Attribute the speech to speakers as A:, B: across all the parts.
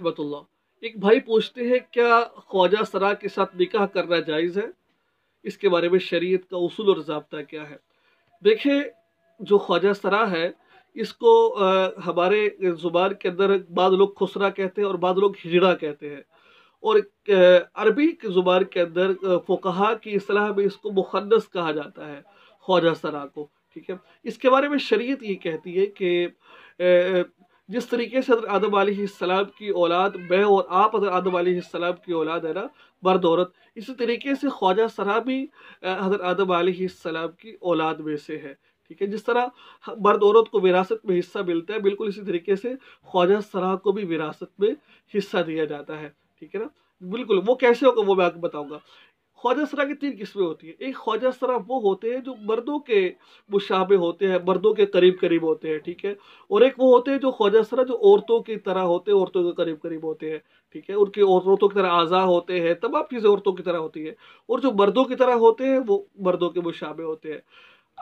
A: रहमतुल्ला एक भाई पूछते हैं क्या ख्वाजा सरा के साथ निकाह करना जायज़ है इसके बारे में शरीयत का उसूल और जबता क्या है देखिए जो ख्वाजा सरा है इसको आ, हमारे ज़ुबान के अंदर बाद लोग खुसरा कहते हैं और बाद लोग हिजड़ा कहते हैं और अरबी की ज़ुबान के अंदर फोकहा की असलाह में इसको मुखन्स कहा जाता है ख्वाजा सरा को ठीक है इसके बारे में शरीयत ये कहती है कि जिस तरीके से हजरत आदम आलाम की औलाद मैं और आप हजरत आदम आलाम की औलाद है ना मर्द औरत इसी तरीके से ख्वाजा सरा भी हजरत आदम आलाम की औलाद में से है ठीक है जिस तरह मर्द औरत को विरासत में हिस्सा मिलता है बिल्कुल इसी तरीके से ख्वाजा सरा को भी विरासत में हिस्सा दिया जाता है ठीक है ना बिल्कुल वो कैसे होगा वो मैं आपको बताऊंगा ख्वाजा सरा की तीन किस्में होती हैं एक ख्वाजा सरा वो होते हैं जो मर्दों के मुशाबे होते हैं मर्दों के करीब करीब होते हैं ठीक है और एक वो होते हैं जो ख्वाजा सरा जो औरतों की तरह होते हैं औरतों के करीब करीब होते हैं ठीक है उनकी औरतों की तरह आज़ा होते हैं तमाम चीज़ें औरतों की तरह होती है और जो मर्दों की तरह होते हैं वो मर्दों के मुशाबे होते हैं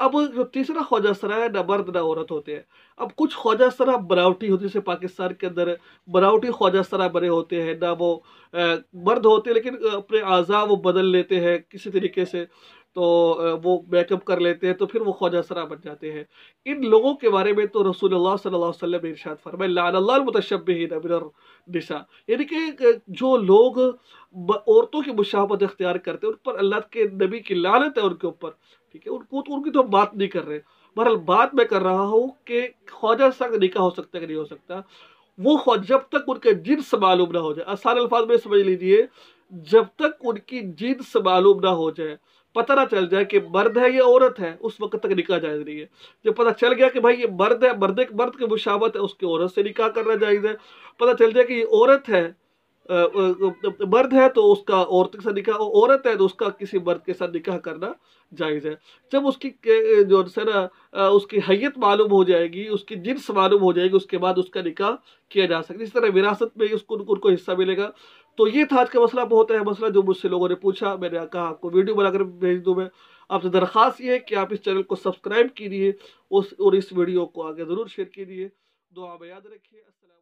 A: अब जो तीसरा ख्वाजा सरा है ना मर्द ना औरत होते हैं अब कुछ ख्वाजा सरा बनावटी है जैसे पाकिस्तान के अंदर बनावटी ख्वाजा सरा बने होते हैं ना वो मर्द होते हैं लेकिन अपने अज़ा वो बदल लेते हैं किसी तरीके से तो वो बैकअप कर लेते हैं तो फिर वो ख्वाजा सरा बन जाते हैं इन लोगों के बारे में तो रसूल सल्लल्लाहु अलैहि वसल्लम इरशाद फरमाए लानल्लाहमतशबिन यानी कि जो लोग औरतों की मुशाबत अख्तियार करते हैं उन पर अल्लाह के नबी की लानत है उनके ऊपर ठीक है उनको तो उनकी तो बात नहीं कर रहे बहरहाल बात मैं कर रहा हूँ कि ख्वाजा संग निका हो सकता है कि नहीं हो सकता वो जब तक उनके जिन्स मालूम ना हो जाए आसान अल्फाज में समझ लीजिए जब तक उनकी जिन्स मालूम ना हो जाए पता ना चल जाए कि मर्द है या औरत है उस वक्त तक निकाह जायज़ नहीं है जब पता चल गया कि भाई ये मर्द है मर्द मर्द की मुशावत है उसके औरत से निकाह करना जायज़ है पता चल जाए कि ये औरत है मर्द है तो उसका औरत के साथ निकाह औरत है तो उसका किसी मर्द के साथ निकाह करना जायज़ है जब उसकी जो है ना उसकी हैयत मालूम हो जाएगी उसकी जिन्स मालूम हो जाएगी उसके बाद उसका निकाह किया जा सकता है इस तरह विरासत में उसको उनको हिस्सा मिलेगा तो ये था आज का मसला बहुत है मसला जो मुझसे लोगों ने पूछा मैंने कहा आपको वीडियो बनाकर भेज दूँ मैं आपसे दरख्वास्त ये है कि आप इस चैनल को सब्सक्राइब कीजिए उस और इस वीडियो को आगे ज़रूर शेयर कीजिए दुआ में याद रखिए असल